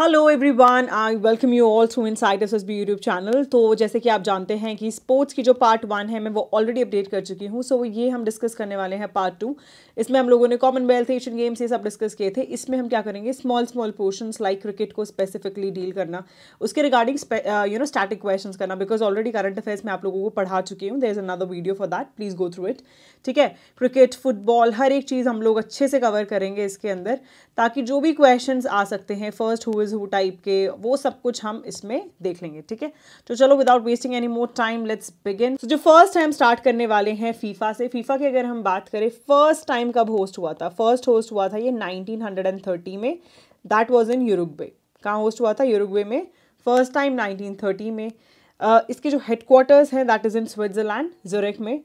Hello everyone I welcome you all through inside S B YouTube channel तो जैसे कि आप जानते हैं कि स्पोर्ट्स की जो पार्ट वन है मैं वो ऑलरेडी अपडेट कर चुकी हूँ सो so ये हम डिस्कस करने वाले हैं पार्ट टू इसमें हम लोगों ने कॉमनवेल्थ एशियन गेम्स ये सब डिस्कस किए थे इसमें हम क्या करेंगे small small portion like cricket को स्पेसिफिकली डील करना उसके regarding you know static question करना बिकॉज ऑलरेडी करंट अफेयर्स में आप लोगों को पढ़ा चुकी हूँ there is another video for that please go through it ठीक है क्रिकेट फुटबॉल हर एक चीज़ हम लोग अच्छे से कवर करेंगे इसके अंदर ताकि जो भी क्वेश्चन आ सकते हैं फर्स्ट हुए क्विज हु टाइप के वो सब कुछ हम इसमें देख लेंगे ठीक है तो चलो without wasting any more time let's begin जो फर्स्ट हम स्टार्ट करने वाले हैं फीफा से फीफा की अगर हम बात करें फर्स्ट टाइम कब होस्ट हुआ था फर्स्ट होस्ट हुआ था ये 1930 में दैट वाज इन यूरुग्वे कहाँ होस्ट हुआ था यूरुग्वे में फर्स्ट टाइम 1930 में uh, इसके जो हेडक्वार्टर्स हैं that is in Switzerland Zurich में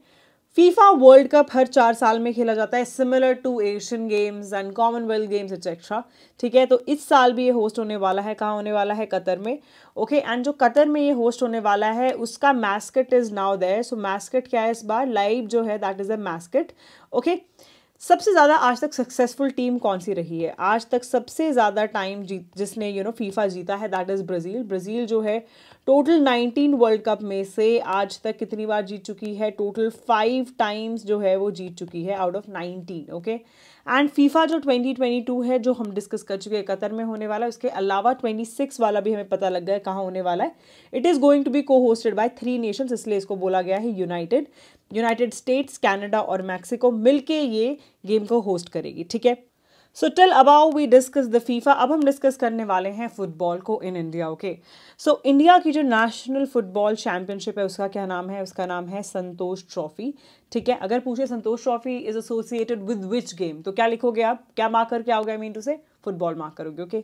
फीफा वर्ल्ड कप हर चार साल में खेला जाता है similar to Asian games and Commonwealth games etcetera ठीक है तो इस साल भी ये होस्ट होने वाला है कहाँ होने वाला है कतर में ओके okay, एंड जो कतर में ये होस्ट होने वाला है उसका mascot is now there so mascot क्या है इस बार लाइव जो है that is a mascot okay okay? सबसे ज़्यादा आज तक सक्सेसफुल टीम कौन सी रही है आज तक सबसे ज़्यादा टाइम जीत जिसने यू नो फीफा जीता है दैट इज़ ब्राज़ील ब्राज़ील जो है टोटल 19 वर्ल्ड कप में से आज तक कितनी बार जीत चुकी है टोटल फाइव टाइम्स जो है वो जीत चुकी है out of 19 okay okay? And FIFA जो 2022 है जो हम डिस्कस कर चुके हैं कतर में होने वाला है उसके अलावा 26 वाला भी हमें पता लग गया है कहाँ होने वाला है it is going to be को होस्टेड बाय थ्री नेशंस इसलिए इसको बोला गया है यूनाइटेड यूनाइटेड स्टेट्स कैनेडा और मैक्सिको मिलके ये गेम को होस्ट करेगी ठीक है so till above we discuss the FIFA अब हम डिस्कस करने वाले हैं फुटबॉल को in India okay so India की जो नेशनल फुटबॉल चैंपियनशिप है उसका क्या नाम है उसका नाम है संतोष ट्रॉफी ठीक है अगर पूछे Santosh trophy is associated with which game तो क्या लिखोगे आप क्या मार्क करके आओगे I mean to say football mark करोगे ओके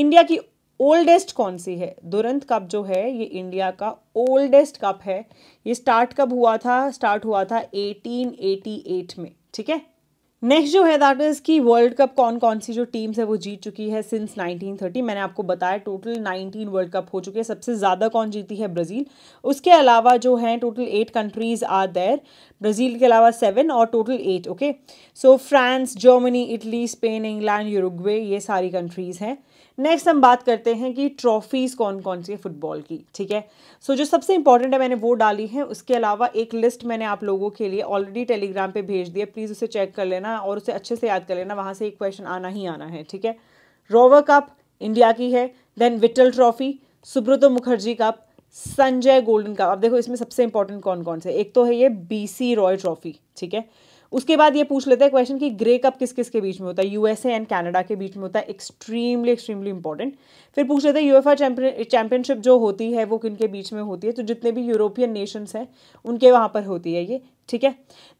इंडिया की ओल्डेस्ट कौन सी है दुरंत कप जो है ये इंडिया का ओल्डेस्ट कप है ये स्टार्ट कब हुआ था स्टार्ट हुआ था 1888 में ठीक है नेक्स्ट जो है दैट इज़ की वर्ल्ड कप कौन कौन सी जो टीम्स है वो जीत चुकी है सिंस 1930 मैंने आपको बताया टोटल 19 वर्ल्ड कप हो चुके हैं सबसे ज़्यादा कौन जीती है ब्राज़ील उसके अलावा जो है total eight countries are there Brazil के अलावा सेवन और total eight okay so France Germany Italy Spain England Uruguay ये सारी कंट्रीज़ हैं नेक्स्ट हम बात करते हैं कि ट्रॉफीज़ कौन कौन सी है फुटबॉल की ठीक है सो so, जो सबसे इंपॉर्टेंट है मैंने वो डाली है उसके अलावा एक लिस्ट मैंने आप लोगों के लिए ऑलरेडी टेलीग्राम पे भेज दिया प्लीज़ उसे चेक कर लेना और उसे अच्छे से याद कर लेना वहां से एक क्वेश्चन आना ही आना है ठीक है रोवर कप इंडिया की है then Vittal trophy Subroto Mukherjee cup Sanjay golden cup अब देखो इसमें सबसे इंपॉर्टेंट कौन कौन से एक तो है ये बीसी रॉय ट्रॉफी ठीक है उसके बाद ये पूछ लेते हैं क्वेश्चन कि ग्रे कप किस किस के बीच में होता है यूएसए एंड कनाडा के बीच में होता है एक्सट्रीमली एक्सट्रीमली इंपॉर्टेंट फिर पूछ लेते हैं यूएफए चैंपियनशिप जो होती है वो किन के बीच में होती है तो जितने भी यूरोपियन नेशंस हैं उनके वहाँ पर होती है ये ठीक है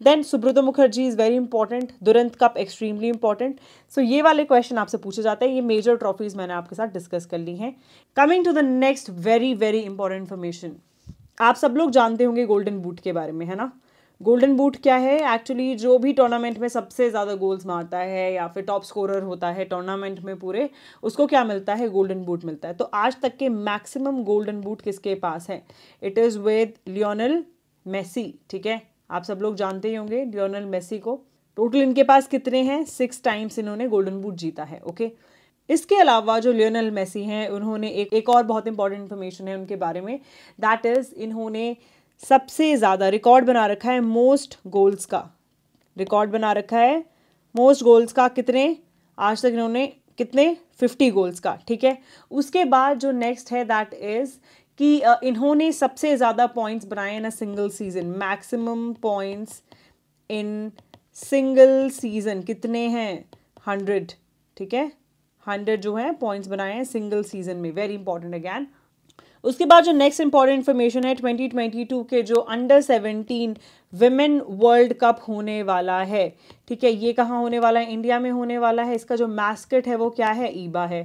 then Subrata Mukherjee is very important Durand cup extremely important so ये वाले क्वेश्चन आपसे पूछे जाते हैं ये मेजर ट्रॉफीज़ मैंने आपके साथ डिस्कस कर ली हैं coming to the next very very important information आप सब लोग जानते होंगे गोल्डन बूट के बारे में है ना गोल्डन बूट क्या है एक्चुअली जो भी टूर्नामेंट में सबसे ज़्यादा गोल्स मारता है या फिर टॉप स्कोरर होता है टूर्नामेंट में पूरे उसको क्या मिलता है गोल्डन बूट मिलता है तो आज तक के मैक्सिमम गोल्डन बूट किसके पास है it is with Lionel Messi ठीक है आप सब लोग जानते ही होंगे लियोनल मेसी को टोटल इनके पास कितने हैं सिक्स टाइम्स इन्होंने गोल्डन बूट जीता है ओके okay? इसके अलावा जो लियोनल मेसी हैं उन्होंने एक एक और बहुत इंपॉर्टेंट इन्फॉर्मेशन है उनके बारे में दैट इज़ इन्होंने सबसे ज़्यादा रिकॉर्ड बना रखा है मोस्ट गोल्स का रिकॉर्ड बना रखा है मोस्ट गोल्स का कितने आज तक इन्होंने कितने फिफ्टी गोल्स का ठीक है उसके बाद जो नेक्स्ट है दैट इज़ कि इन्होंने सबसे ज़्यादा पॉइंट्स बनाए in a single season maximum points in single season कितने हैं हंड्रेड ठीक है हंड्रेड जो है पॉइंट्स बनाए हैं सिंगल सीज़न में वेरी इंपॉर्टेंट अगैन उसके बाद जो नेक्स्ट इंपॉर्टेंट इन्फॉर्मेशन है 2022 के जो अंडर 17 वेमेन वर्ल्ड कप होने वाला है ठीक है ये कहाँ होने वाला है इंडिया में होने वाला है इसका जो मैस्कट है वो क्या है ईबा है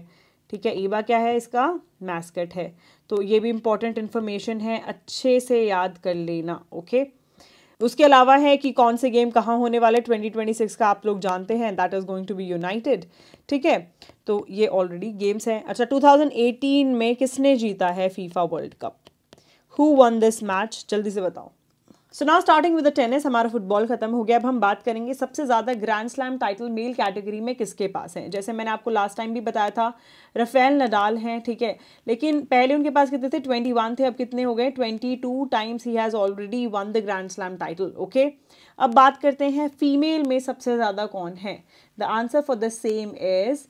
ठीक है ईबा क्या है इसका मैस्कट है तो ये भी इम्पॉर्टेंट इन्फॉर्मेशन है अच्छे से याद कर लेना ओके उसके अलावा है कि कौन से गेम कहाँ होने वाले 2026 का आप लोग जानते हैं that is going to be united ठीक है तो ये ऑलरेडी गेम्स हैं अच्छा 2018 में किसने जीता है FIFA world cup who won this match जल्दी से बताओ so now starting with tennis हमारा फुटबॉल खत्म हो गया अब हम बात करेंगे सबसे ज़्यादा grand slam title male category में किसके पास हैं जैसे मैंने आपको लास्ट टाइम भी बताया था रफेल नडाल हैं ठीक है लेकिन पहले उनके पास कितने थे ट्वेंटी वन थे अब कितने हो गए twenty two times he has already won the grand slam title okay अब बात करते हैं फीमेल में सबसे ज़्यादा कौन है the answer for the same is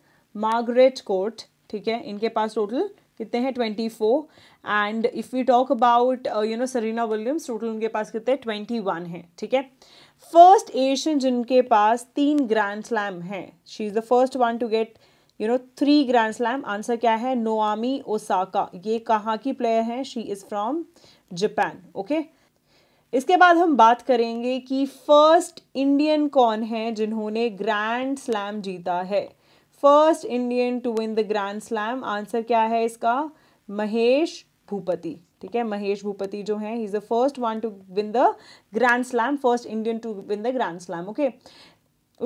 Margaret Court ठीक है इनके पास टोटल कितने हैं twenty four and if you talk about you know Serena Williams total उनके पास कितने ट्वेंटी वन है ठीक है फर्स्ट एशियन जिनके पास तीन ग्रैंड स्लैम हैं she is the first one to get you know three grand slam answer क्या है नोआमी ओसाका ये कहाँ की प्लेयर हैं she is from Japan okay इसके बाद हम बात करेंगे कि फर्स्ट इंडियन कौन है जिन्होंने ग्रैंड स्लैम जीता है first Indian to win the grand slam answer क्या है इसका महेश भूपति ठीक है महेश भूपति जो हैं he is the first one to win the grand slam first Indian to win the grand slam okay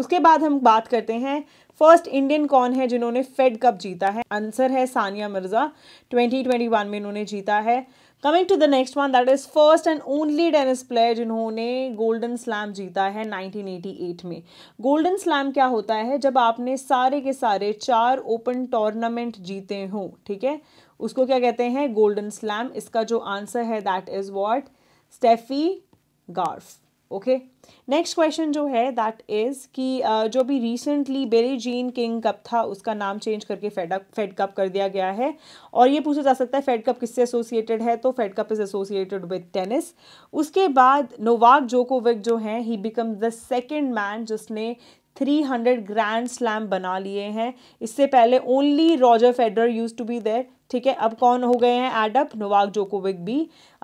उसके बाद हम बात करते हैं फर्स्ट इंडियन कौन है जिन्होंने फेड कप जीता है आंसर है सानिया मिर्जा 2021 में इन्होंने जीता है coming to the next one that is first and only tennis player जिन्होंने गोल्डन स्लैम जीता है 1988 में गोल्डन स्लैम क्या होता है जब आपने सारे के सारे चार ओपन टूर्नामेंट जीते हो ठीक है उसको क्या कहते हैं गोल्डन स्लैम इसका जो आंसर है that is what Steffi Graf okay next question जो है दैट इज़ कि uh, जो भी recently Billie Jean King cup था उसका नाम चेंज करके फेड फेड कप कर दिया गया है और ये पूछा जा सकता है फेड कप किससे एसोसिएटेड है तो Fed cup is associated with tennis उसके बाद नोवाक जोकोविक जो हैं he become the second man जिसने 300 ग्रैंड स्लैम बना लिए हैं इससे पहले only Roger Federer used to be there ठीक है अब कौन हो गए हैं एड अप नोवाक जोकोविक भी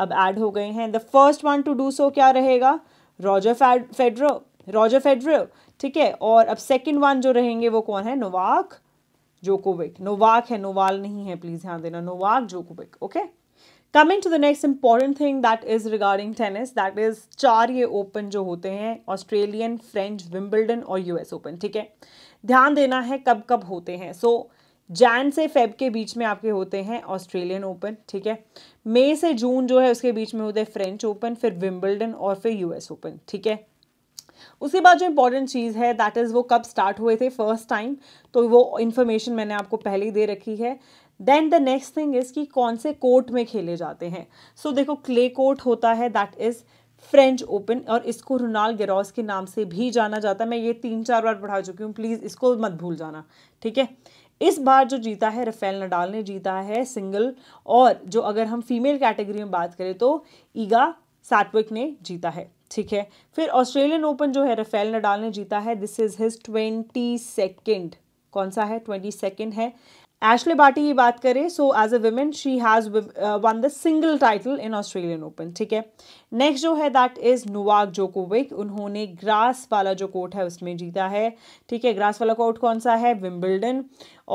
अब ऐड हो गए हैं the first one to do so क्या रहेगा रॉजर फेडर रॉजर फेडर ठीक है और अब सेकंड वन जो रहेंगे वो कौन है नोवाक जोकोविक नोवाक है नोवाल नहीं है प्लीज ध्यान देना Novak Djokovic okay coming to the next important thing that is regarding tennis that is चार ये ओपन जो होते हैं ऑस्ट्रेलियन फ्रेंच विम्बल्डन और यूएस ओपन ठीक है ध्यान देना है कब कब होते हैं सो so, जैन से फेब के बीच में आपके होते हैं ऑस्ट्रेलियन ओपन ठीक है मई से जून जो है उसके बीच में होते हैं फ्रेंच ओपन फिर विम्बल्डन और फिर यूएस ओपन ठीक है उसके बाद जो इंपॉर्टेंट चीज़ है दैट इज़ वो कब स्टार्ट हुए थे फर्स्ट टाइम तो वो इन्फॉर्मेशन मैंने आपको पहले ही दे रखी है then the next thing is कि कौन से कोर्ट में खेले जाते हैं सो so, देखो क्ले कोर्ट होता है दैट इज़ फ्रेंच ओपन और इसको रोनाल गेरोस के नाम से भी जाना जाता है मैं ये तीन चार बार पढ़ा चुकी हूँ प्लीज़ इसको मत भूल जाना ठीक है इस बार जो जीता है रफेल नडाल ने जीता है सिंगल और जो अगर हम फीमेल कैटेगरी में बात करें तो ईगा सैटविक ने जीता है ठीक है फिर ऑस्ट्रेलियन ओपन जो है रफेल नडाल ने जीता है this is his twenty second कौन सा है ट्वेंटी सेकेंड है एशले बाटी की बात करें so as a women she has won the single title in Australian open ठीक है नेक्स्ट जो है दैट इज़ नुवाक जोकोविक उन्होंने ग्रास वाला जो कोर्ट है उसमें जीता है ठीक है ग्रास वाला कोर्ट कौन सा है विम्बल्डन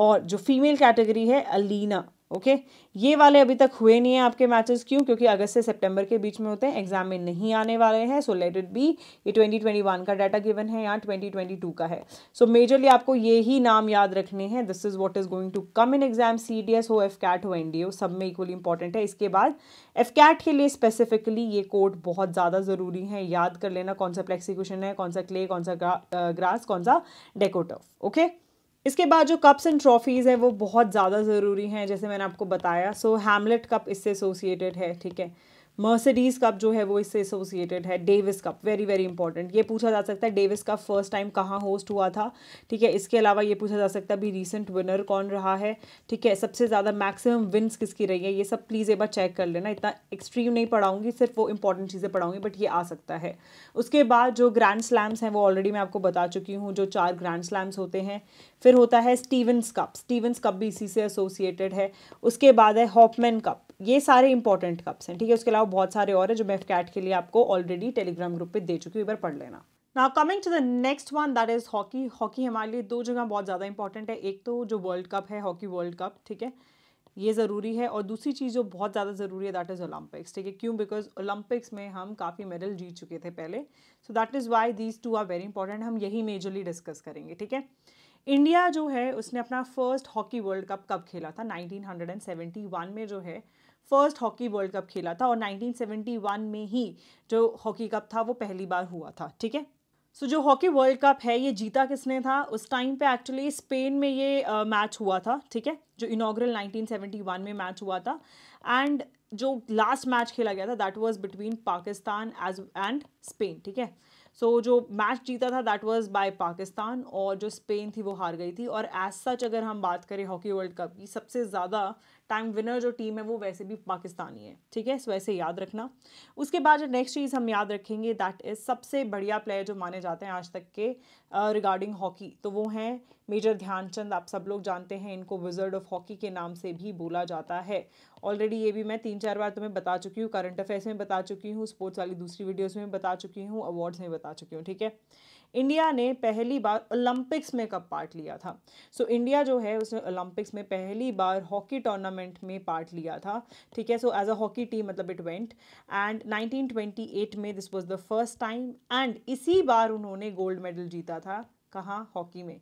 और जो फीमेल कैटेगरी है अलीना ओके ये वाले अभी तक हुए नहीं है आपके मैचेस क्यों क्योंकि अगस्त से सितंबर के बीच में होते हैं एग्जाम में नहीं आने वाले हैं सो लेट इट बी ये 2021 का डाटा गिवन है या 2022 का है सो so, मेजरली आपको ये ही नाम याद रखने हैं this is what is going to come in exam C D S हो एफ कैट हो एन डी ओ सब में इक्वली इंपॉर्टेंट है इसके बाद एफ कैट के लिए स्पेसिफिकली ये कोड बहुत ज़्यादा ज़रूरी है याद कर लेना कौन सा प्लेक्सिक्यूशन है कौन सा क्ले कौन सा ग्रास कौन सा डेकोटर्फ ओके okay? इसके बाद जो कप्स एंड ट्रॉफीज़ हैं वो बहुत ज़्यादा ज़रूरी हैं जैसे मैंने आपको बताया सो हैमलेट कप इससे एसोसिएटेड है ठीक है मर्सिडीज कप जो है वो इससे एसोसिएटेड है Davis cup very very important ये पूछा जा सकता है डेविस कप फर्स्ट टाइम कहाँ होस्ट हुआ था ठीक है इसके अलावा ये पूछा जा सकता है भी रिसेंट विनर कौन रहा है ठीक है सबसे ज़्यादा मैक्सिमम विन्स किसकी रही है ये सब प्लीज़ एक बार चेक कर लेना इतना एक्सट्रीम नहीं पढ़ाऊंगी सिर्फ वो इंपॉर्टेंट चीज़ें पढ़ाऊंगी बट ये आ सकता है उसके बाद जो ग्रैंड स्लैम्स हैं वो ऑलरेडी मैं आपको बता चुकी हूँ जो चार ग्रैंड स्लैम्स होते हैं फिर होता है स्टीवंस कप स्टीवंस कप भी इसी से एसोसिएटेड है उसके बाद है हॉपमैन कप ये सारे इंपॉर्टेंट कप्स हैं ठीक है उसके अलावा बहुत सारे और हैं जो मैं कैट के लिए आपको ऑलरेडी टेलीग्राम ग्रुप पे दे चुकी हूँ एक बार पढ़ लेना now coming to the next one that is hockey hockey हमारे लिए दो जगह बहुत ज़्यादा इंपॉर्टेंट है एक तो जो वर्ल्ड कप है हॉकी वर्ल्ड कप ठीक है ये ज़रूरी है और दूसरी चीज़ जो बहुत ज़्यादा ज़रूरी है दैट इज़ ओलंपिक्स ठीक है क्यों बिकॉज ओलंपिक्स में हम काफ़ी मेडल जीत चुके थे पहले so that is why these two are very important हम यही मेजरली डिस्कस करेंगे ठीक है इंडिया जो है उसने अपना फर्स्ट हॉकी वर्ल्ड कप कब खेला था 1971 में जो है फर्स्ट हॉकी वर्ल्ड कप खेला था और 1971 में ही जो हॉकी कप था वो पहली बार हुआ था ठीक है सो जो हॉकी वर्ल्ड कप है ये जीता किसने था उस टाइम पे एक्चुअली स्पेन में ये मैच हुआ था ठीक है जो इनाग्रल 1971 में मैच हुआ था एंड जो लास्ट मैच खेला गया था that was between Pakistan as and Spain ठीक है सो जो मैच जीता था दैट वाज बाय पाकिस्तान और जो स्पेन थी वो हार गई थी और एज सच अगर हम बात करें हॉकी वर्ल्ड कप की सबसे ज़्यादा टाइम विनर जो टीम है वो वैसे भी पाकिस्तानी है ठीक है इस वैसे याद रखना उसके बाद जो नेक्स्ट चीज़ हम याद रखेंगे दैट इज़ सबसे बढ़िया प्लेयर जो माने जाते हैं आज तक के रिगार्डिंग हॉकी तो वो हैं मेजर ध्यानचंद आप सब लोग जानते हैं इनको विजर्ड ऑफ हॉकी के नाम से भी बोला जाता है ऑलरेडी ये भी मैं तीन चार बार तुम्हें बता चुकी हूँ करंट अफेयर्स में बता चुकी हूँ स्पोर्ट्स वाली दूसरी वीडियोज़ में बता चुकी हूँ अवार्ड्स में बता चुकी हूँ ठीक है इंडिया ने पहली बार ओलंपिक्स में कब पार्ट लिया था सो so, इंडिया जो है उसने ओलंपिक्स में पहली बार हॉकी टूर्नामेंट में पार्ट लिया था ठीक है so as a hockey team मतलब इट वेंट एंड 1928 में this was the first time and इसी बार उन्होंने गोल्ड मेडल जीता था कहाँ हॉकी में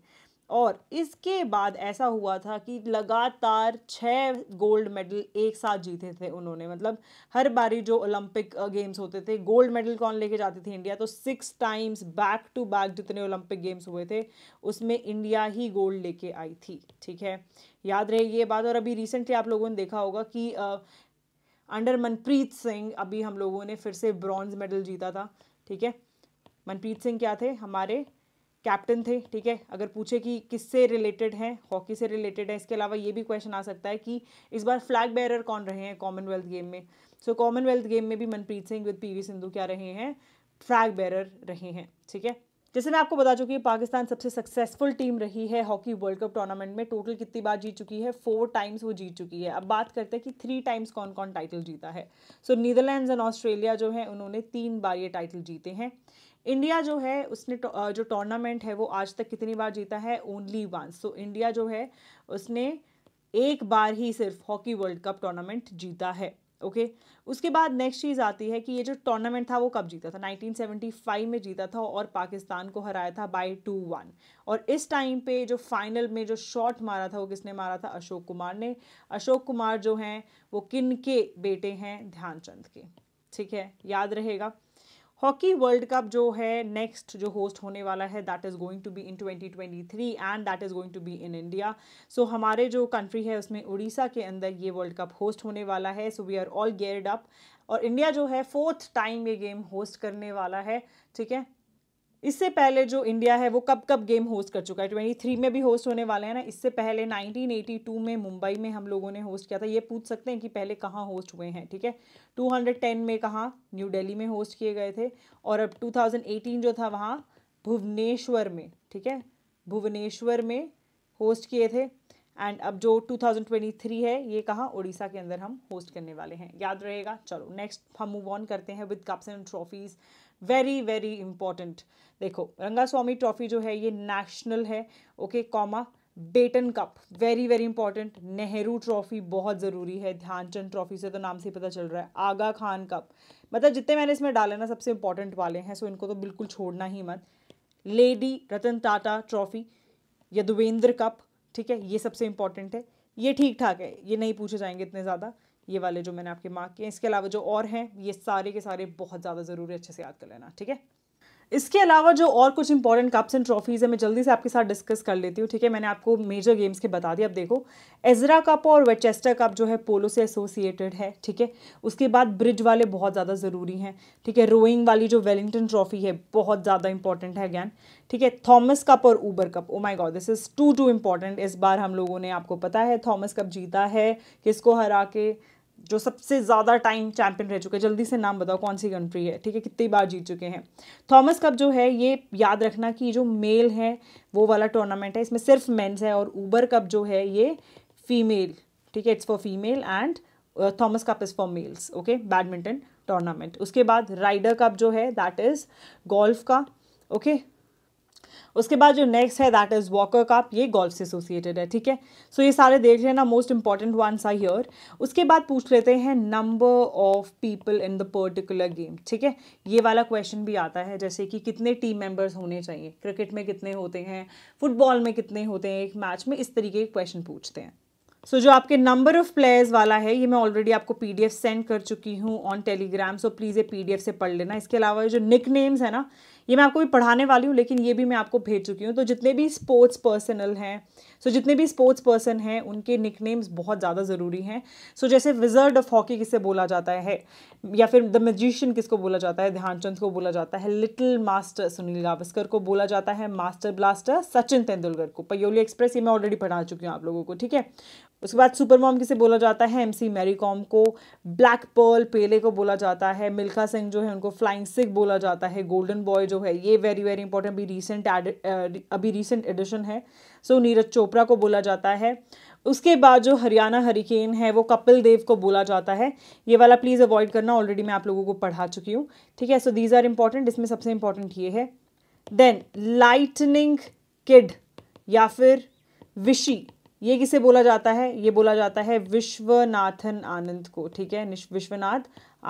और इसके बाद ऐसा हुआ था कि लगातार छः गोल्ड मेडल एक साथ जीते थे उन्होंने मतलब हर बारी जो ओलंपिक गेम्स होते थे गोल्ड मेडल कौन लेके जाती थी इंडिया तो six times back to back जितने ओलंपिक गेम्स हुए थे उसमें इंडिया ही गोल्ड लेके आई थी ठीक है याद रहेगी ये बात और अभी रिसेंटली आप लोगों ने देखा होगा कि अंडर मनप्रीत सिंह अभी हम लोगों ने फिर से ब्रॉन्ज मेडल जीता था ठीक है मनप्रीत सिंह क्या थे हमारे कैप्टन थे ठीक है अगर पूछे कि किससे रिलेटेड हैं हॉकी से रिलेटेड है इसके अलावा ये भी क्वेश्चन आ सकता है कि इस बार फ्लैग बैरर कौन रहे हैं कॉमनवेल्थ गेम में सो कॉमनवेल्थ गेम में भी मनप्रीत सिंह विद पीवी सिंधु क्या रहे हैं फ्लैग बैरर रहे हैं ठीक है जैसे मैं आपको बता चुकी हूँ पाकिस्तान सबसे सक्सेसफुल टीम रही है हॉकी वर्ल्ड कप टूर्नामेंट में टोटल कितनी बार जीत चुकी है फोर टाइम्स वो जीत चुकी है अब बात करते हैं कि थ्री टाइम्स कौन कौन टाइटल जीता है सो नीदरलैंड्स एंड ऑस्ट्रेलिया जो है उन्होंने तीन बार ये टाइटल जीते हैं इंडिया जो है उसने जो टूर्नामेंट है वो आज तक कितनी बार जीता है ओनली वंस सो इंडिया जो है उसने एक बार ही सिर्फ हॉकी वर्ल्ड कप टूर्नामेंट जीता है ओके okay? उसके बाद नेक्स्ट चीज़ आती है कि ये जो टूर्नामेंट था वो कब जीता था 1975 में जीता था और पाकिस्तान को हराया था बाय टू वन और इस टाइम पे जो फाइनल में जो शॉट मारा था वो किसने मारा था अशोक कुमार ने अशोक कुमार जो हैं वो किन के बेटे हैं ध्यानचंद के ठीक है याद रहेगा हॉकी वर्ल्ड कप जो है नेक्स्ट जो होस्ट होने वाला है that is going to be in 2023 and that is going to be in India so हमारे जो कंट्री है उसमें उड़ीसा के अंदर ये वर्ल्ड कप होस्ट होने वाला है so we are all geared up और इंडिया जो है फोर्थ टाइम ये गेम होस्ट करने वाला है ठीक है इससे पहले जो इंडिया है वो कब कब गेम होस्ट कर चुका है ट्वेंटी थ्री में भी होस्ट होने वाले हैं ना इससे पहले 1982 में मुंबई में हम लोगों ने होस्ट किया था ये पूछ सकते हैं कि पहले कहाँ होस्ट हुए हैं ठीक है 210 में कहाँ न्यू दिल्ली में होस्ट किए गए थे और अब 2018 जो था वहाँ भुवनेश्वर में ठीक है भुवनेश्वर में होस्ट किए थे एंड अब जो थ्री है ये कहाँ उड़ीसा के अंदर हम होस्ट करने वाले हैं याद रहेगा चलो नेक्स्ट हम मूव ऑन करते हैं with cups and trophies very very important देखो रंगा स्वामी ट्रॉफी जो है ये नेशनल है okay comma Beighton cup very very important Nehru trophy बहुत ज़रूरी है ध्यानचंद ट्रॉफी से तो नाम से ही पता चल रहा है आगा खान कप मतलब जितने मैंने इसमें डाले ना सबसे इंपॉर्टेंट वाले हैं सो इनको तो बिल्कुल छोड़ना ही मत lady Ratan Tata trophy Yadavindra cup ठीक है ये सबसे इंपॉर्टेंट है ये ठीक ठाक है ये नहीं पूछे जाएंगे इतने ज़्यादा ये वाले जो मैंने आपके मार्क किए इसके अलावा जो और हैं ये सारे के सारे बहुत ज़्यादा ज़रूरी अच्छे से याद कर लेना ठीक है इसके अलावा जो और कुछ इंपॉर्टेंट कप्स एंड ट्रॉफीज़ है मैं जल्दी से आपके साथ डिस्कस कर लेती हूँ ठीक है मैंने आपको मेजर गेम्स के बता दिए अब देखो एजरा कप और वेचेस्टर कप जो है पोलो से एसोसिएटेड है ठीक है उसके बाद ब्रिज वाले बहुत ज़्यादा ज़रूरी हैं ठीक है रोइंग वाली जो वेलिंगटन ट्रॉफी है बहुत ज़्यादा इंपॉर्टेंट है अगैन ठीक है थॉमस कप और Uber cup oh my god this is too too important इस बार हम लोगों ने आपको पता है थॉमस कप जीता है किसको हरा के जो सबसे ज़्यादा टाइम चैंपियन रह चुके हैं जल्दी से नाम बताओ कौन सी कंट्री है ठीक है कितनी बार जीत चुके हैं थॉमस कप जो है ये याद रखना कि जो मेल है वो वाला टूर्नामेंट है इसमें सिर्फ मेंस है और ऊबर कप जो है ये फीमेल ठीक है it's for female and Thomas cup is for males okay badminton tournament उसके बाद राइडर कप जो है दैट इज़ गोल्फ का ओके okay? उसके बाद जो नेक्स्ट है दैट इज़ वॉकर कप ये गोल्फ से एसोसिएटेड है ठीक है सो ये सारे देख लेना most important ones are here उसके बाद पूछ लेते हैं number of people in the particular game ठीक है ये वाला क्वेश्चन भी आता है जैसे कि कितने टीम मेम्बर्स होने चाहिए क्रिकेट में कितने होते हैं फुटबॉल में कितने होते हैं एक मैच में इस तरीके के क्वेश्चन पूछते हैं सो so, जो आपके नंबर ऑफ़ प्लेयर्स वाला है ये मैं ऑलरेडी आपको पीडीएफ सेंड कर चुकी हूँ ऑन टेलीग्राम सो प्लीज़ ये पीडीएफ से पढ़ लेना इसके अलावा जो निक नेम्स है ना ये मैं आपको भी पढ़ाने वाली हूँ लेकिन ये भी मैं आपको भेज चुकी हूँ तो जितने भी स्पोर्ट्स पर्सनल हैं सो so, जितने भी स्पोर्ट्स पर्सन हैं उनके निकनेम्स बहुत ज़्यादा ज़रूरी हैं सो so, जैसे विजर्ड ऑफ हॉकी किसे बोला जाता है या फिर द मजिशियन किसको बोला जाता है ध्यानचंद को बोला जाता है लिटिल मास्टर सुनील गावस्कर को बोला जाता है मास्टर ब्लास्टर सचिन तेंदुलकर को पयोली एक्सप्रेस ये मैं ऑलरेडी पढ़ा चुकी हूँ आप लोगों को ठीक है उसके बाद सुपर मॉम किसे बोला जाता है एमसी मैरी कॉम को ब्लैक पर्ल पेले को बोला जाता है मिल्खा सिंह जो है उनको फ्लाइंग सिख बोला जाता है गोल्डन बॉय जो है ये वेरी वेरी इंपॉर्टेंट अभी रिसेंट अभी रिसेंट एडिशन है सो नीरज चोपड़ा को बोला जाता है उसके बाद जो हरियाणा हरिकेन है वो कपिल देव को बोला जाता है ये वाला प्लीज़ अवॉइड करना ऑलरेडी मैं आप लोगों को पढ़ा चुकी हूँ ठीक है सो दीज आर इम्पॉर्टेंट इसमें सबसे इम्पॉर्टेंट ये है देन लाइटनिंग किड या फिर विशी ये किसे बोला जाता है ये बोला जाता है विश्वनाथन आनंद को ठीक है विश्वनाथ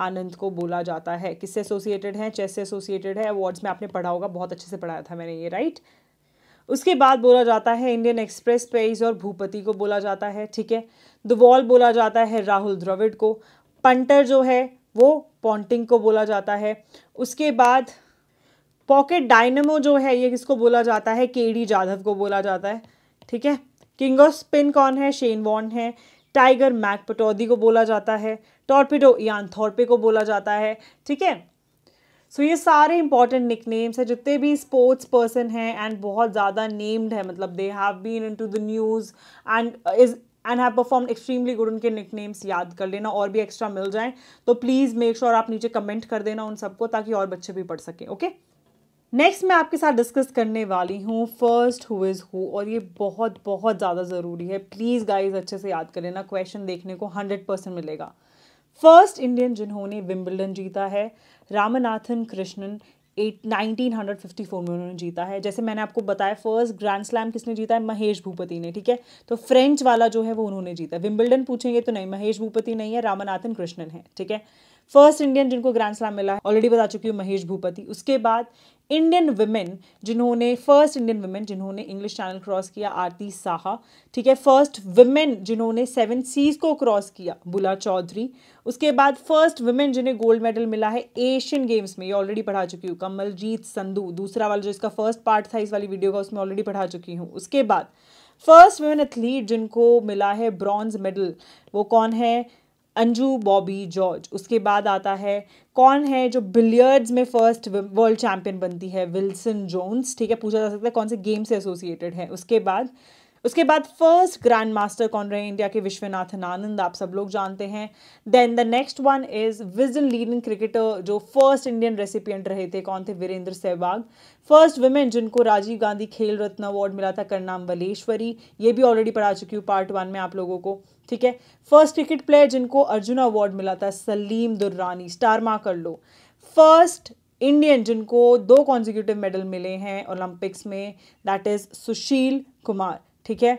आनंद को बोला जाता है किससे एसोसिएटेड है चेस से एसोसिएटेड है अवार्ड्स में आपने पढ़ा होगा बहुत अच्छे से पढ़ाया था मैंने ये राइट उसके बाद बोला जाता है इंडियन एक्सप्रेस पेज और भूपति को बोला जाता है ठीक है दुवॉल बोला जाता है राहुल द्रविड को पंटर जो है वो पॉन्टिंग को बोला जाता है उसके बाद पॉकेट डायनमो जो है ये किसको बोला जाता है के डी जाधव को बोला जाता है ठीक है किंग ऑफ स्पिन कौन है शेन वॉन है टाइगर मैक पटौदी को बोला जाता है टॉर्पिडो यान थॉर्पे को बोला जाता है ठीक है सो ये सारे इंपॉर्टेंट निकनेम्स हैं जितने भी स्पोर्ट्स पर्सन हैं एंड बहुत ज़्यादा नेम्ड है मतलब they have been in to the news and is and have perform extremely good उनके निकनेम्स याद कर लेना और भी एक्स्ट्रा मिल जाए तो प्लीज़ मेक श्योर आप नीचे कमेंट कर देना उन सबको ताकि और बच्चे भी पढ़ सकें ओके okay? नेक्स्ट मैं आपके साथ डिस्कस करने वाली हूँ फर्स्ट हु इज़ हु और ये बहुत बहुत ज़्यादा ज़रूरी है प्लीज़ गाइज अच्छे से याद करें ना क्वेश्चन देखने को हंड्रेड परसेंट मिलेगा फर्स्ट इंडियन जिन्होंने विम्बलडन जीता है Ramanathan Krishnan at nineteen hundred fifty four में उन्होंने जीता है जैसे मैंने आपको बताया फर्स्ट ग्रैंड स्लैम किसने जीता है महेश भूपति ने ठीक है तो फ्रेंच वाला जो है वो उन्होंने जीता है विम्बलडन पूछेंगे तो नहीं महेश भूपति नहीं है रामनाथन कृष्णन है ठीक है फर्स्ट इंडियन जिनको ग्रैंड स्लैम मिला है ऑलरेडी बता चुकी हूँ महेश भूपति उसके बाद इंडियन वुमेन जिन्होंने फर्स्ट इंडियन वुमेन जिन्होंने इंग्लिश चैनल क्रॉस किया आरती साहा ठीक है फर्स्ट वुमेन जिन्होंने सेवन सीज को क्रॉस किया बुला चौधरी उसके बाद फर्स्ट वुमेन जिन्हें गोल्ड मेडल मिला है एशियन गेम्स में ये ऑलरेडी पढ़ा चुकी हूँ कमलजीत संधू दूसरा वाला जो इसका फर्स्ट पार्ट था इस वाली वीडियो का उसमें ऑलरेडी पढ़ा चुकी हूँ उसके बाद फर्स्ट वुमेन एथलीट जिनको मिला है ब्रॉन्ज मेडल वो कौन है अंजू बॉबी जॉर्ज उसके बाद आता है कौन है जो बिलियर्ड्स में फर्स्ट वर्ल्ड चैंपियन बनती है विल्सन जोन्स ठीक है पूछा जा सकता है कौन से गेम से एसोसिएटेड है उसके बाद उसके बाद फर्स्ट ग्रैंड मास्टर कौन रहे इंडिया के विश्वनाथन आनंद आप सब लोग जानते हैं then the next one is Wisden leading cricketer जो फर्स्ट इंडियन रेसिपियंट रहे थे कौन थे वीरेंद्र सहवाग फर्स्ट वुमेन जिनको राजीव गांधी खेल रत्न अवार्ड मिला था करनाम वलेश्वरी ये भी ऑलरेडी पढ़ा चुकी हूँ पार्ट वन में आप लोगों को ठीक है फर्स्ट क्रिकेट प्लेयर जिनको अर्जुन अवार्ड मिला था सलीम दुर्रानी स्टार माँ कर लो फर्स्ट इंडियन जिनको दो कॉन्जिक्यूटिव मेडल मिले हैं ओलंपिक्स में दैट इज़ सुशील कुमार ठीक है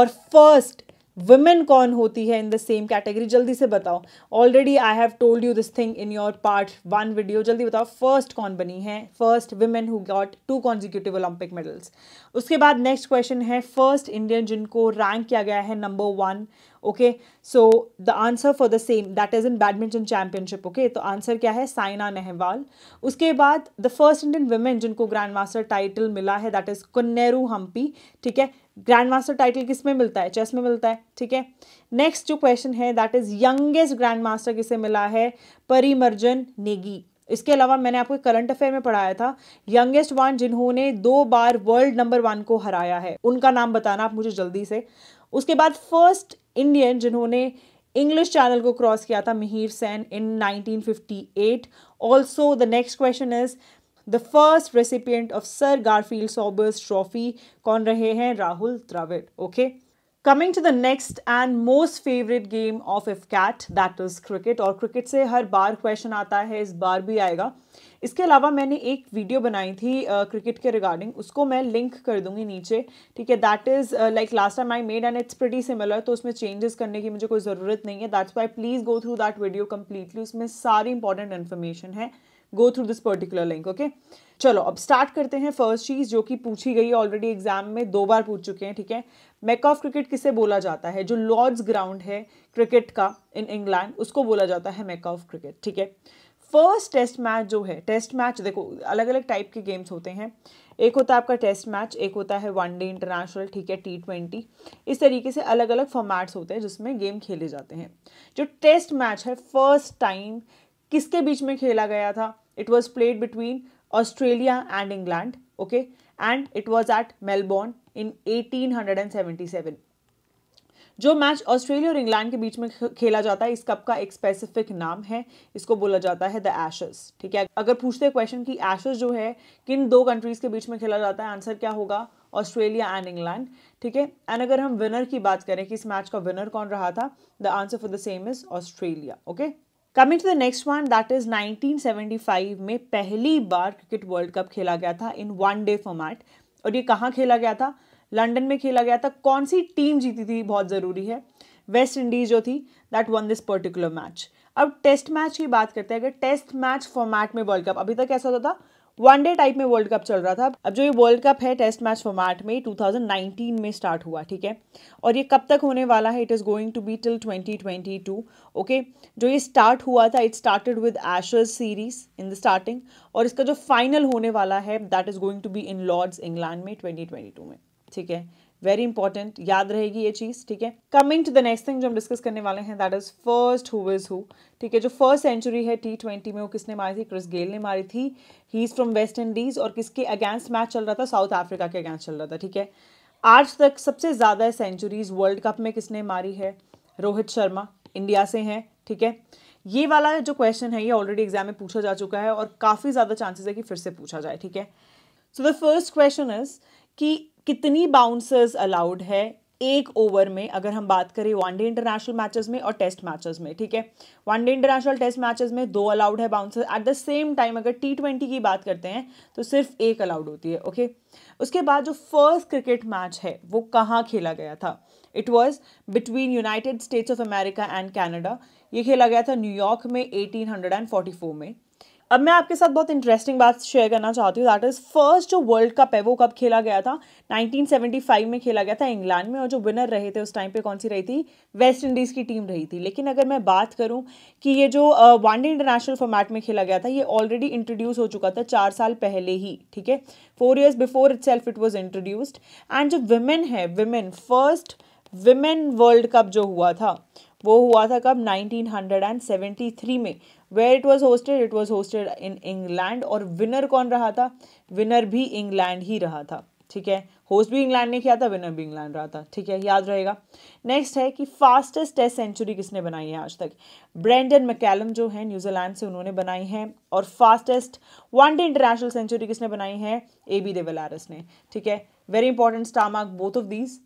और फर्स्ट वुमेन कौन होती है इन द सेम कैटेगरी जल्दी से बताओ already I have told you this thing in your part one video जल्दी बताओ फर्स्ट कौन बनी है first women who got two consecutive Olympic medals उसके बाद नेक्स्ट क्वेश्चन है फर्स्ट इंडियन जिनको रैंक किया गया है number one okay so the answer for the same that is in badminton championship okay तो आंसर क्या है साइना नेहवाल उसके बाद द फर्स्ट इंडियन वुमेन जिनको ग्रैंड मास्टर टाइटल मिला है दैट इज़ कन्नेरू हम्पी ठीक है ग्रैंड मास्टर टाइटल किस में मिलता है चेस में मिलता है ठीक है नेक्स्ट जो क्वेश्चन है that is youngest grand master किसे मिला है परिमर्जन नेगी इसके अलावा मैंने आपको करंट अफेयर में पढ़ाया था यंगेस्ट वन जिन्होंने दो बार वर्ल्ड नंबर वन को हराया है उनका नाम बताना आप मुझे जल्दी से उसके बाद फर्स्ट इंडियन जिन्होंने इंग्लिश चैनल को क्रॉस किया था Mihir Sen in 1958 also the next question is the first recipient of sir Garfield Sobers trophy कौन रहे हैं Rahul Dravid okay okay? Coming to the next and most favourite game of if cat that is cricket और cricket से हर बार question आता है इस बार भी आएगा इसके अलावा मैंने एक वीडियो बनाई थी क्रिकेट uh, के रिगार्डिंग उसको मैं लिंक कर दूंगी नीचे ठीक है that is like last time I made and it's pretty similar तो उसमें चेंजेस करने की मुझे कोई ज़रूरत नहीं है that's why please go through that video completely उसमें सारी इंपॉर्टेंट इन्फॉर्मेशन है go through this particular link okay चलो अब स्टार्ट करते हैं फर्स्ट चीज़ जो कि पूछी गई ऑलरेडी एग्जाम में दो बार पूछ चुके हैं ठीक है मैक ऑफ क्रिकेट किसे बोला जाता है जो लॉर्ड्स ग्राउंड है क्रिकेट का इन इंग्लैंड उसको बोला जाता है मैक ऑफ क्रिकेट ठीक है फर्स्ट टेस्ट मैच जो है टेस्ट मैच देखो अलग अलग टाइप के गेम्स होते हैं एक होता है आपका टेस्ट मैच एक होता है वनडे इंटरनेशनल ठीक है टी ट्वेंटी इस तरीके से अलग अलग फॉर्मेट्स होते हैं जिसमें गेम खेले जाते हैं जो टेस्ट मैच है फर्स्ट टाइम किसके बीच में खेला गया था It was played between Australia and England, okay, and it was at Melbourne in 1877. जो मैच ऑस्ट्रेलिया और इंग्लैंड के बीच में खेला जाता है इस कप का एक स्पेसिफिक नाम है इसको बोला जाता है द एशेस ठीक है अगर पूछते हैं क्वेश्चन कि एशेस जो है किन दो कंट्रीज के बीच में खेला जाता है आंसर क्या होगा ऑस्ट्रेलिया एंड इंग्लैंड ठीक है एंड अगर हम विनर की बात करें कि इस मैच का विनर कौन रहा था the answer for the same is Australia okay coming to the next one that is 1975 में पहली बार क्रिकेट वर्ल्ड कप खेला गया था इन वन डे फॉर्मैट और ये कहाँ खेला गया था लंडन में खेला गया था कौन सी टीम जीती थी बहुत ज़रूरी है वेस्ट इंडीज जो थी that one this particular match अब टेस्ट मैच की बात करते हैं अगर टेस्ट मैच फॉर्मैट में वर्ल्ड कप अभी तक कैसा होता था वनडे टाइप में वर्ल्ड कप चल रहा था अब जो ये वर्ल्ड कप है टेस्ट मैच फॉर्मेट में 2019 में स्टार्ट हुआ ठीक है और ये कब तक होने वाला है it is going to be till 2022 okay जो ये स्टार्ट हुआ था इट स्टार्टेड विद एशर्स सीरीज इन द स्टार्टिंग और इसका जो फाइनल होने वाला है that is going to be in Lord's England में ट्वेंटी में ठीक है वेरी इंपॉर्टेंट याद रहेगी ये चीज़ ठीक है coming to the next thing जो हम डिस्कस करने वाले हैं that is first who is who ठीक है जो फर्स्ट सेंचुरी है टी ट्वेंटी में वो किसने मारी थी क्रिस गेल ने मारी थी he is from West Indies और किसके अगेंस्ट मैच चल रहा था साउथ अफ्रीका के अगेंस्ट चल रहा था ठीक है आज तक सबसे ज़्यादा सेंचुरीज वर्ल्ड कप में किसने मारी है रोहित शर्मा इंडिया से हैं ठीक है ये वाला जो क्वेश्चन है ये ऑलरेडी एग्जाम में पूछा जा चुका है और काफ़ी ज़्यादा चांसेस है कि फिर से पूछा जाए ठीक है so the first question is कि कितनी बाउंसर्स अलाउड है एक ओवर में अगर हम बात करें वनडे इंटरनेशनल मैचेस में और टेस्ट मैचेस में ठीक है वनडे इंटरनेशनल टेस्ट मैचेस में दो अलाउड है bouncer at the same time अगर टी ट्वेंटी की बात करते हैं तो सिर्फ एक अलाउड होती है ओके उसके बाद जो फर्स्ट क्रिकेट मैच है वो कहाँ खेला गया था it was between United States of America and Canada ये खेला गया था न्यूयॉर्क में एटीन में अब मैं आपके साथ बहुत इंटरेस्टिंग बात शेयर करना चाहती हूँ दैट इज़ फर्स्ट जो वर्ल्ड कप है वो कब खेला गया था 1975 में खेला गया था इंग्लैंड में और जो विनर रहे थे उस टाइम पे कौन सी रही थी वेस्ट इंडीज़ की टीम रही थी लेकिन अगर मैं बात करूँ कि ये जो वनडे इंटरनेशनल फॉर्मेट में खेला गया था ये ऑलरेडी इंट्रोड्यूस हो चुका था चार साल पहले ही ठीक है four years before itself it was introduced and जो विमेन है women first women world cup जो हुआ था वो हुआ था कब 1973 में where it was hosted it was hosted in England और विनर कौन रहा था विनर भी इंग्लैंड ही रहा था ठीक है होस्ट भी इंग्लैंड ने किया था विनर भी इंग्लैंड रहा था ठीक है याद रहेगा नेक्स्ट है कि फास्टेस्ट टेस्ट सेंचुरी किसने बनाई है आज तक ब्रेंडन मैकेलम जो है न्यूजीलैंड से उन्होंने बनाई है और फास्टेस्ट वनडे इंटरनेशनल सेंचुरी किसने बनाई है ए बी देवेलारस ने ठीक है very important star mark both of these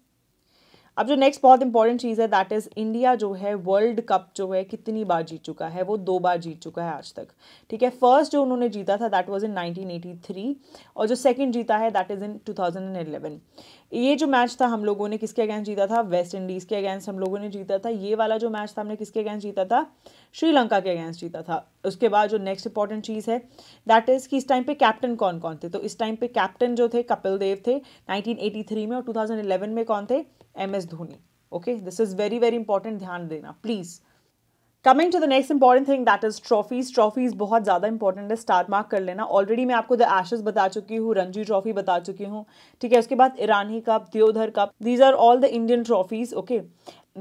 अब जो नेक्स्ट बहुत इंपॉर्टेंट चीज़ है दैट इज़ इंडिया जो है वर्ल्ड कप जो है कितनी बार जीत चुका है वो दो बार जीत चुका है आज तक ठीक है फर्स्ट जो उन्होंने जीता था दैट वाज इन 1983 और जो सेकंड जीता है दैट इज़ इन 2011 ये जो मैच था हम लोगों ने किसके अगेंस्ट जीता था वेस्ट इंडीज़ के अगेंस्ट हम लोगों ने जीता था ये वाला जो मैच था हमने किसके अगेंस्ट जीता था श्रीलंका के अगेंस्ट जीता था उसके बाद जो नेक्स्ट इंपॉर्टेंट चीज़ है दैट इज़ कि इस टाइम पे कैप्टन कौन कौन थे तो इस टाइम पे कैप्टन जो थे कपिल देव थे 1983 में और 2011 में कौन थे M S Dhoni okay this is very very important ध्यान देना please coming to the next important thing that is trophies trophies बहुत ज़्यादा इंपॉर्टेंट है स्टार मार्क कर लेना ऑलरेडी मैं आपको द एशेज बता चुकी हूँ रणजी ट्रॉफी बता चुकी हूँ ठीक है उसके बाद Irani cup Deodhar cup these are all the Indian trophies okay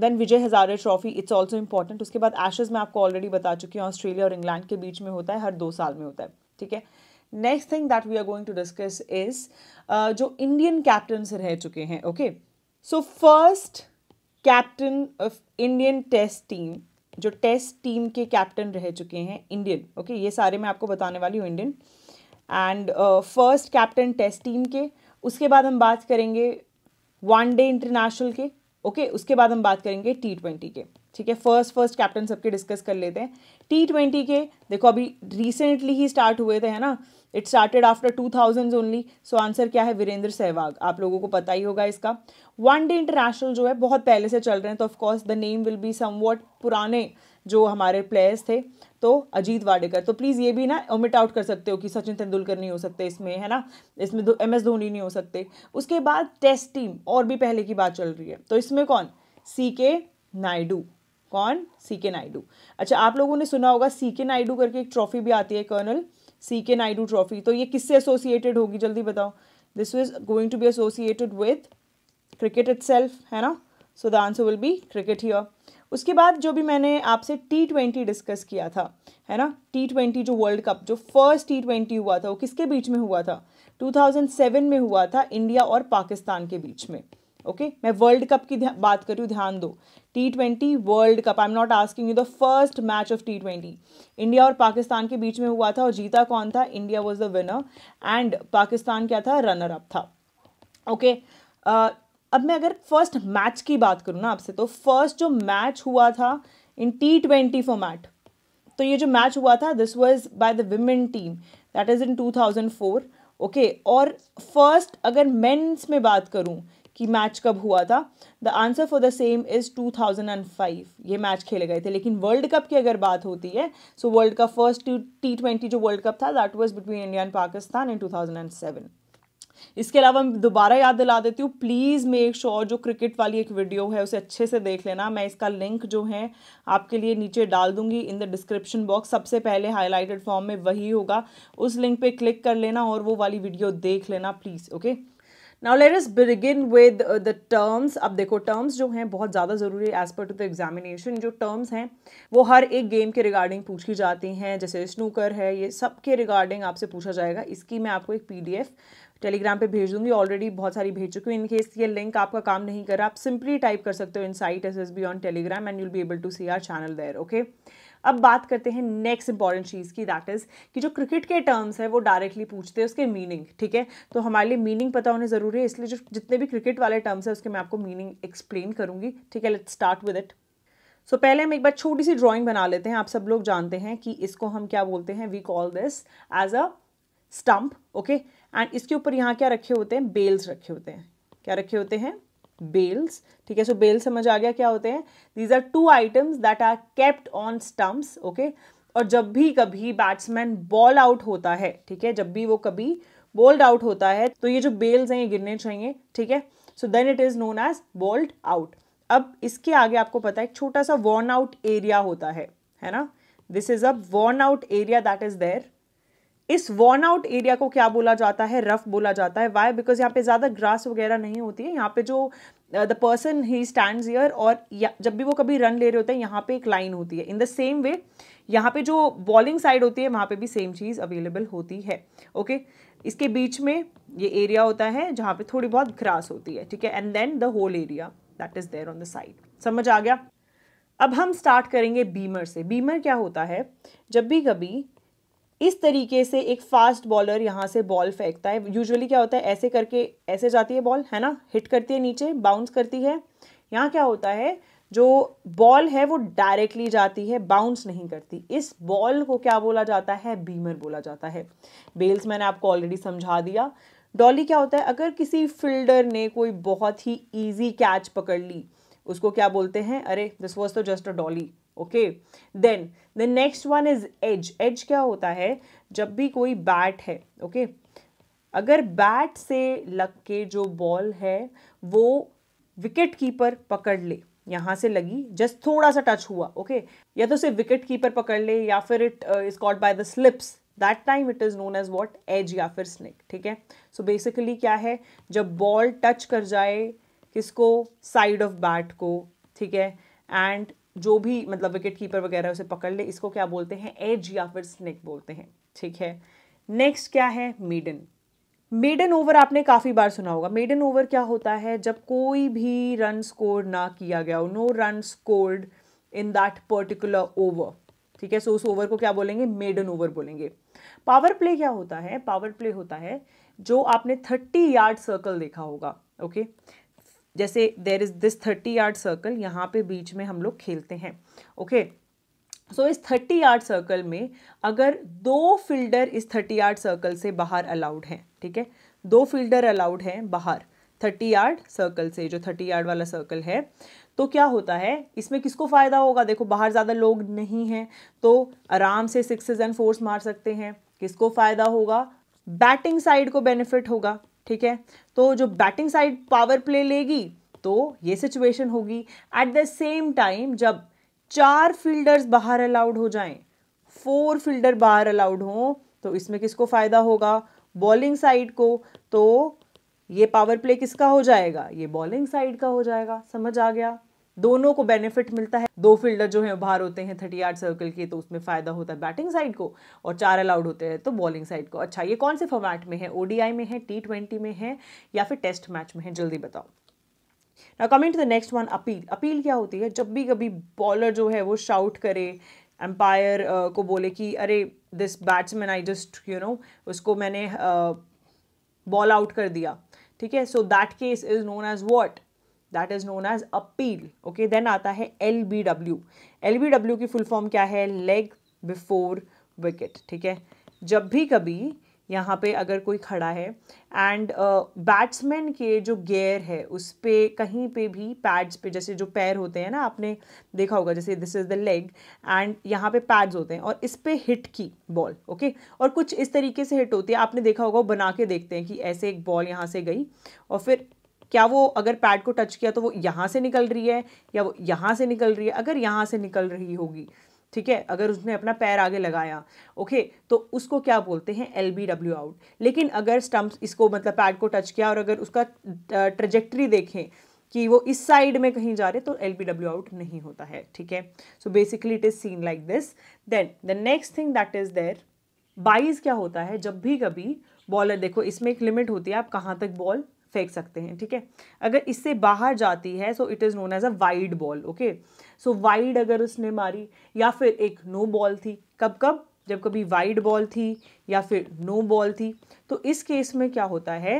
then Vijay Hazare trophy it's also important उसके बाद एशेज मैं आपको ऑलरेडी बता चुकी हूँ ऑस्ट्रेलिया और इंग्लैंड के बीच में होता है हर दो साल में होता है ठीक है next thing that we are going to discuss is जो इंडियन कैप्टन रह चुके हैं okay okay? So first captain of Indian test team जो टेस्ट टीम के कैप्टन रह चुके हैं इंडियन ओके ये सारे मैं आपको बताने वाली हूँ Indian and first captain test team के उसके बाद हम बात करेंगे वन डे इंटरनेशनल के ओके okay? उसके बाद हम बात करेंगे टी ट्वेंटी के ठीक है फर्स्ट फर्स्ट कैप्टन सबके डिस्कस कर लेते हैं टी ट्वेंटी के देखो अभी रिसेंटली ही स्टार्ट हुए थे है ना it started after two thousand only so answer क्या है वीरेंद्र सहवाग आप लोगों को पता ही होगा इसका वन डे इंटरनेशनल जो है बहुत पहले से चल रहे हैं तो of course the name will be what पुराने जो हमारे प्लेयर्स थे तो अजीत वाडेकर तो प्लीज़ ये भी ना ओमिट आउट कर सकते हो कि सचिन तेंदुलकर नहीं हो सकते इसमें है ना इसमें एम एस धोनी नहीं हो सकते उसके बाद टेस्ट टीम और भी पहले की बात चल रही है तो इसमें कौन सी के नायडू कौन सी के नायडू अच्छा आप लोगों ने सुना होगा सी के नायडू करके एक ट्रॉफी भी आती है कर्नल सी के नायडू ट्रॉफी तो ये किससे एसोसिएटेड होगी जल्दी बताओ this is going to be associated with cricket it है ना so the answer will be cricket ही उसके बाद जो भी मैंने आपसे टी ट्वेंटी डिस्कस किया था है ना टी ट्वेंटी जो वर्ल्ड कप जो फर्स्ट टी ट्वेंटी हुआ था वो किसके बीच में हुआ था 2007 में हुआ था इंडिया और पाकिस्तान के बीच में ओके मैं वर्ल्ड कप की बात कर रही हूँ ध्यान दो T twenty world cup I am not asking you the first match of T twenty India और पाकिस्तान के बीच में हुआ था और जीता कौन था India was the winner and Pakistan क्या था रनर अप था ओके okay, uh, अब मैं अगर फर्स्ट मैच की बात करूँ ना आपसे तो फर्स्ट जो मैच हुआ था इन टी ट्वेंटी फॉर्मैट तो ये जो मैच हुआ था this was by the women team that is in two thousand four okay और फर्स्ट अगर मेन्स में बात करूँ कि मैच कब हुआ था the answer for the same is 2005 ये मैच खेले गए थे लेकिन वर्ल्ड कप की अगर बात होती है so world cup first T twenty जो वर्ल्ड कप था that was between India and Pakistan in 2007 इसके अलावा मैं दोबारा याद दिला देती हूँ प्लीज़ मेक श्योर जो क्रिकेट वाली एक वीडियो है उसे अच्छे से देख लेना मैं इसका लिंक जो है आपके लिए नीचे डाल दूंगी इन द डिस्क्रिप्शन बॉक्स सबसे पहले हाईलाइटेड फॉर्म में वही होगा उस लिंक पे क्लिक कर लेना और वो वाली वीडियो देख लेना please okay okay? Now let us begin with the terms अब देखो टर्म्स जो हैं बहुत ज़्यादा ज़रूरी है as per to the examination जो टर्म्स हैं वो हर एक गेम के रिगार्डिंग पूछी जाती हैं जैसे स्नूकर है ये सब के रिगार्डिंग आपसे पूछा जाएगा इसकी मैं आपको एक पी डी एफ टेलीग्राम पर भेज दूंगी ऑलरेडी बहुत सारी भेज चुकी हूँ इनकेस ये लिंक आपका काम नहीं कर रहा आप सिंपली टाइप कर सकते हो insight S S B on Telegram and you'll be able to see our channel there okay अब बात करते हैं नेक्स्ट इंपॉर्टेंट चीज़ की दैट इज़ कि जो क्रिकेट के टर्म्स है वो डायरेक्टली पूछते हैं उसके मीनिंग ठीक है तो हमारे लिए मीनिंग पता होने ज़रूरी है इसलिए जो जितने भी क्रिकेट वाले टर्म्स हैं उसके मैं आपको मीनिंग एक्सप्लेन करूँगी ठीक है let start with it so पहले हम एक बार छोटी सी ड्रॉइंग बना लेते हैं आप सब लोग जानते हैं कि इसको हम क्या बोलते हैं we call this as a stump okay and इसके ऊपर यहाँ क्या रखे होते हैं बेल्स रखे होते हैं क्या रखे होते हैं बेल्स ठीक है सो बेल्स समझ आ गया क्या होते हैं these are two items that are kept on stumps okay और जब भी कभी बैट्समैन बॉल आउट होता है ठीक है जब भी वो कभी बोल्ड आउट होता है तो ये जो बेल्स हैं ये गिरने चाहिए ठीक है so then it is known as bold out अब इसके आगे आपको पता है एक छोटा सा वॉर्न आउट एरिया होता है है ना this is a worn out area that is there इस वॉर्न आउट एरिया को क्या बोला जाता है रफ बोला जाता है वाई बिकॉज यहाँ पे ज़्यादा ग्रास वगैरह नहीं होती है यहाँ पे जो the person he stand here और जब भी वो कभी रन ले रहे होते हैं यहाँ पे एक लाइन होती है इन द सेम वे यहाँ पे जो बॉलिंग साइड होती है वहाँ पे भी सेम चीज़ अवेलेबल होती है ओके okay? इसके बीच में ये एरिया होता है जहाँ पे थोड़ी बहुत ग्रास होती है ठीक है and then the whole area that is there on the side समझ आ गया अब हम स्टार्ट करेंगे बीमर से बीमर क्या होता है जब भी कभी इस तरीके से एक फास्ट बॉलर यहाँ से बॉल फेंकता है यूजुअली क्या होता है ऐसे करके ऐसे जाती है बॉल है ना हिट करती है नीचे बाउंस करती है यहाँ क्या होता है जो बॉल है वो डायरेक्टली जाती है बाउंस नहीं करती इस बॉल को क्या बोला जाता है बीमर बोला जाता है बेल्स मैंने आपको ऑलरेडी समझा दिया डॉली क्या होता है अगर किसी फील्डर ने कोई बहुत ही ईजी कैच पकड़ ली उसको क्या बोलते हैं अरे दिस वॉज तो just a dolly okay then the next one is edge edge क्या होता है जब भी कोई बैट है ओके okay? अगर बैट से लग के जो बॉल है वो विकेट कीपर पकड़ ले यहाँ से लगी जस्ट थोड़ा सा टच हुआ ओके okay? या तो उसे विकेट कीपर पकड़ ले या फिर it is called by the slips that time it is known as what edge या फिर स्नेक ठीक है सो so बेसिकली क्या है जब बॉल टच कर जाए किसको साइड ऑफ बैट को ठीक है एंड जो भी मतलब विकेट कीपर वगैरह उसे पकड़ ले इसको क्या बोलते हैं एज या फिर स्नेक बोलते हैं ठीक है नेक्स्ट क्या है मेडन मेडन ओवर आपने काफ़ी बार सुना होगा मेडन ओवर क्या होता है जब कोई भी रन स्कोर ना किया गया हो no run scored in that particular over ठीक है सो उस ओवर को क्या बोलेंगे मेडन ओवर बोलेंगे पावर प्ले क्या होता है पावर प्ले होता है जो आपने थर्टी यार्ड सर्कल देखा होगा ओके okay? जैसे there is this thirty yard circle यहाँ पे बीच में हम लोग खेलते हैं ओके okay? सो so, इस थर्टी यार्ड सर्कल में अगर दो फील्डर इस थर्टी यार्ड सर्कल से बाहर अलाउड हैं ठीक है दो फील्डर अलाउड हैं बाहर थर्टी यार्ड सर्कल से जो थर्टी यार्ड वाला सर्कल है तो क्या होता है इसमें किसको फ़ायदा होगा देखो बाहर ज़्यादा लोग नहीं हैं तो आराम से सिक्सेज एंड फोर्स मार सकते हैं किसको फ़ायदा होगा बैटिंग साइड को बेनिफिट होगा ठीक है तो जो बैटिंग साइड पावर प्ले लेगी तो ये सिचुएशन होगी एट द सेम टाइम जब चार फील्डर्स बाहर अलाउड हो जाएं फोर फील्डर बाहर अलाउड हो तो इसमें किसको फ़ायदा होगा बॉलिंग साइड को तो ये पावर प्ले किसका हो जाएगा ये बॉलिंग साइड का हो जाएगा समझ आ गया दोनों को बेनिफिट मिलता है दो फील्डर जो है बाहर होते हैं थर्टी आर्ट सर्कल के तो उसमें फ़ायदा होता है बैटिंग साइड को और चार अलाउड होते हैं तो बॉलिंग साइड को अच्छा ये कौन से फॉर्मेट में है ओडीआई में है टी ट्वेंटी में है या फिर टेस्ट मैच में है जल्दी बताओ ना coming to the next one appeal appeal क्या होती है जब भी कभी बॉलर जो है वो शाउट करे एम्पायर uh, को बोले कि अरे this batsman I just you know उसको मैंने बॉल uh, आउट कर दिया ठीक है so that case is known as what that is known as appeal okay then आता है L B W L B W की फुल फॉर्म क्या है लेग बिफोर विकेट ठीक है जब भी कभी यहाँ पे अगर कोई खड़ा है एंड बैट्समैन uh, के जो गेयर है उस पर कहीं पे भी पैड्स पे जैसे जो पैर होते हैं ना आपने देखा होगा जैसे this is the leg and यहाँ पे पैड्स होते हैं और इस पर हिट की बॉल ओके और कुछ इस तरीके से हिट होती है आपने देखा होगा वो बना के देखते हैं कि ऐसे एक बॉल यहाँ से गई और फिर क्या वो अगर पैड को टच किया तो वो यहाँ से निकल रही है या वो यहाँ से निकल रही है अगर यहाँ से निकल रही होगी ठीक है अगर उसने अपना पैर आगे लगाया ओके तो उसको क्या बोलते हैं एल बी डब्ल्यू आउट लेकिन अगर स्टम्प इसको मतलब पैड को टच किया और अगर उसका ट्रजेक्ट्री देखें कि वो इस साइड में कहीं जा रहे तो एल बी डब्ल्यू आउट नहीं होता है ठीक है so basically it is seen like this then the next thing that is there byes क्या होता है जब भी कभी बॉलर देखो इसमें एक लिमिट होती है आप कहाँ तक बॉल फेंक सकते हैं ठीक है अगर इससे बाहर जाती है so it is known as a wide ball okay so wide अगर उसने मारी या फिर एक नो no बॉल थी कब कब जब कभी वाइड बॉल थी या फिर नो no बॉल थी तो इस केस में क्या होता है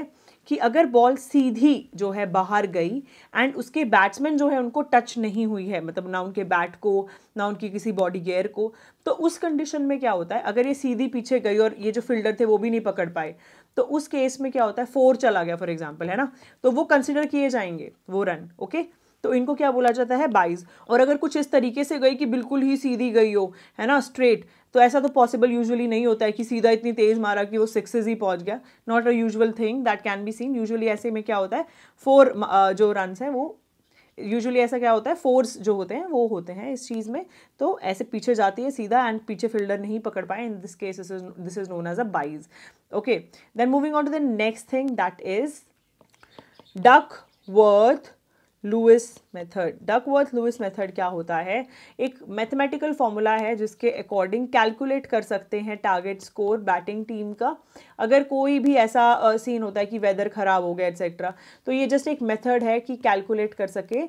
कि अगर बॉल सीधी जो है बाहर गई एंड उसके बैट्समैन जो है उनको टच नहीं हुई है मतलब ना उनके बैट को ना उनकी किसी बॉडी गेयर को तो उस कंडीशन में क्या होता है अगर ये सीधी पीछे गई और ये जो फील्डर थे वो भी नहीं पकड़ पाए तो उस केस में क्या होता है फोर चला गया फॉर एग्जाम्पल है ना तो वो कंसिडर किए जाएंगे वो रन ओके तो इनको क्या बोला जाता है बाइज और अगर कुछ इस तरीके से गई कि बिल्कुल ही सीधी गई हो है ना स्ट्रेट तो ऐसा तो पॉसिबल यूजुअली नहीं होता है कि सीधा इतनी तेज़ मारा कि वो सिक्सेज ही पहुंच गया not a usual thing that can be seen usually ऐसे में क्या होता है फोर uh, जो रन है वो यूजुअली ऐसा क्या होता है फोर्स जो होते हैं वो होते हैं इस चीज़ में तो ऐसे पीछे जाती है सीधा एंड पीछे फील्डर नहीं पकड़ पाए in this case is this is known as a byes okay then moving on to the next thing that is Duckworth Lewis method Duckworth Lewis method क्या होता है एक मैथमेटिकल फॉर्मूला है जिसके अकॉर्डिंग कैलकुलेट कर सकते हैं target score batting team का अगर कोई भी ऐसा सीन होता है कि वेदर ख़राब हो गया एक्सेट्रा तो ये जस्ट एक मेथड है कि कैलकुलेट कर सके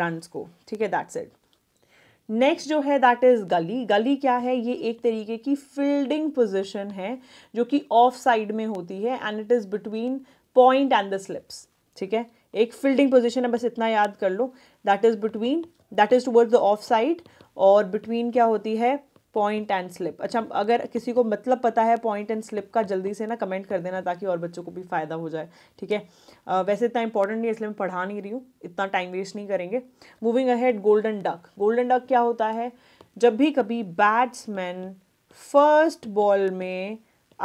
रन को ठीक है दैट्स इट नेक्स्ट जो है दैट इज़ गली गली क्या है ये एक तरीके की फील्डिंग पोजिशन है जो कि ऑफ साइड में होती है and it is between point and the slips ठीक है एक फील्डिंग पोजिशन है बस इतना याद कर लो that is between that is towards the off side और बिटवीन क्या होती है पॉइंट एंड स्लिप अच्छा अगर किसी को मतलब पता है पॉइंट एंड स्लिप का जल्दी से ना कमेंट कर देना ताकि और बच्चों को भी फ़ायदा हो जाए ठीक है uh, वैसे इतना इंपॉर्टेंट नहीं है इसलिए मैं पढ़ा नहीं रही हूँ इतना टाइम वेस्ट नहीं करेंगे moving ahead golden duck golden duck क्या होता है जब भी कभी बैट्समैन फर्स्ट बॉल में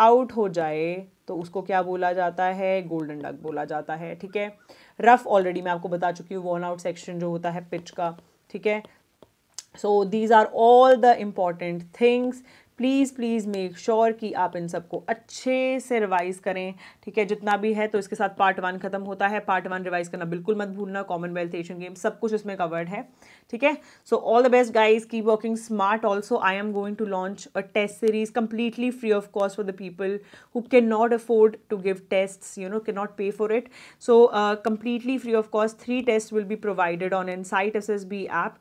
आउट हो जाए तो उसको क्या बोला जाता है गोल्डन डक बोला जाता है ठीक है रफ ऑलरेडी मैं आपको बता चुकी हूँ वॉर्न आउट सेक्शन जो होता है पिच का ठीक है so these are all the important things please please make sure कि आप इन सबको अच्छे से रिवाइज़ करें ठीक है जितना भी है तो इसके साथ पार्ट वन खत्म होता है पार्ट वन रिवाइज़ करना बिल्कुल मत भूलना कॉमनवेल्थ एशियन गेम सब कुछ इसमें कवर्ड है ठीक है so all the best guys keep working smart also I am going to launch a test series completely free of cost for the people who can not afford to give test you know के not pay for it so free cost three test will be provided on an site S S B app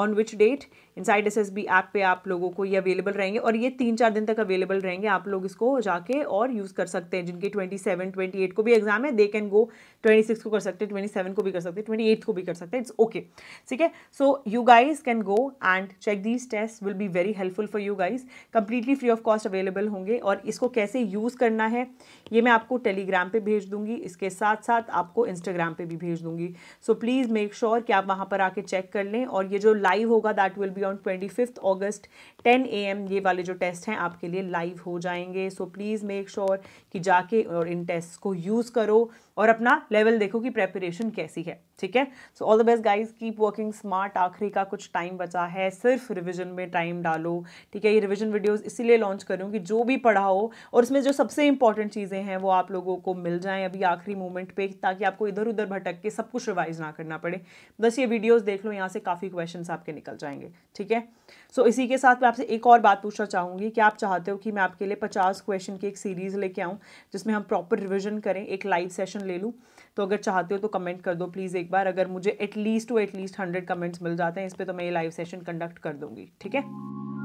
on which date inside B app पे आप लोगों को ये available रहेंगे और ये तीन चार दिन तक अवेलेबल रहेंगे आप लोग इसको जाके और यूज़ कर सकते हैं जिनके ट्वेंटी सेवन ट्वेंटी एट को भी एग्जाम है they can go twenty six को कर सकते हैं ट्वेंटी सेवन को भी कर सकते हैं ट्वेंटी एट को भी कर सकते हैं इट्स ओके ठीक है so you guys can go and check these test will be very helpful for you guys completely free of cost available होंगे और इसको कैसे यूज़ करना है ये मैं आपको टेलीग्राम पर भेज दूंगी इसके साथ साथ आपको इंस्टाग्राम पर भी भेज दूंगी सो प्लीज़ मेक श्योर कि आप वहाँ पर आके चेक कर लें और ये जो लाइव होगा that will be on twenty fifth August ten A M ये वाले जो टेस्ट हैं आपके लिए लाइव हो जाएंगे सो प्लीज़ मेक श्योर कि जाके और इन टेस्ट को यूज़ करो और अपना लेवल देखो कि प्रेपरेशन कैसी है ठीक है so all the best guys keep working smart आखिरी का कुछ टाइम बचा है सिर्फ रिविजन में टाइम डालो ठीक है ये रिविजन वीडियोज़ इसीलिए लॉन्च करूँ कि जो भी पढ़ा हो और इसमें जो सबसे इंपॉर्टेंट चीज़ें हैं वो आप लोगों को मिल जाएँ अभी आखिरी मोमेंट पर ताकि आपको इधर उधर भटक के सब कुछ रिवाइज ना करना पड़े बस ये वीडियोज़ देख लो यहाँ से काफ़ी क्वेश्चन आपके निकल जाएंगे ठीक है सो so, इसी के साथ मैं आपसे एक और बात पूछना चाहूँगी कि आप चाहते हो कि मैं आपके लिए पचास क्वेश्चन की एक सीरीज़ लेके आऊँ जिसमें हम प्रॉपर रिविजन करें एक लाइव सेशन ले लूँ तो अगर चाहते हो तो कमेंट कर दो प्लीज़ एक बार अगर मुझे at least two at least hundred comments मिल जाते हैं इस पर तो मैं ये लाइव सेशन कंडक्ट कर दूँगी ठीक है